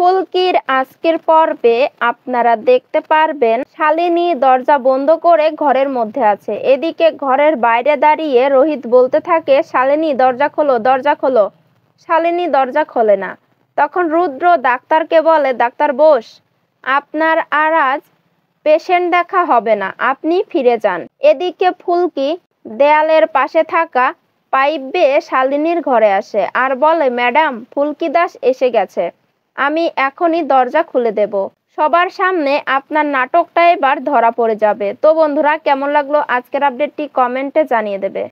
ফুলকির আজকের পর্বে আপনারা দেখতে পারবেন শালিনী দরজা বন্ধ করে ঘরের মধ্যে আছে এদিকে ঘরের বাইরে দাঁড়িয়ে রোহিত বলতে থাকে শালিনী দরজা খোলো দরজা খোলো শালিনী দরজা খোলে না তখন রুদ্র ডাক্তারকে বলে ডাক্তার বোস আপনার আর আজ পেশেন্ট দেখা হবে না আপনি ফিরে যান এদিকে ফুলকি দেয়ালের পাশে থাকা পাইপ বেয়ে শালিনীর ঘরে আসে আর বলে ম্যাডাম ফুলকি দাস এসে গেছে আমি এখনই দরজা খুলে দেব সবার সামনে আপনার নাটকটা এবার ধরা পড়ে যাবে তো বন্ধুরা কেমন লাগলো আজকের আপডেটটি কমেন্টে জানিয়ে দেবে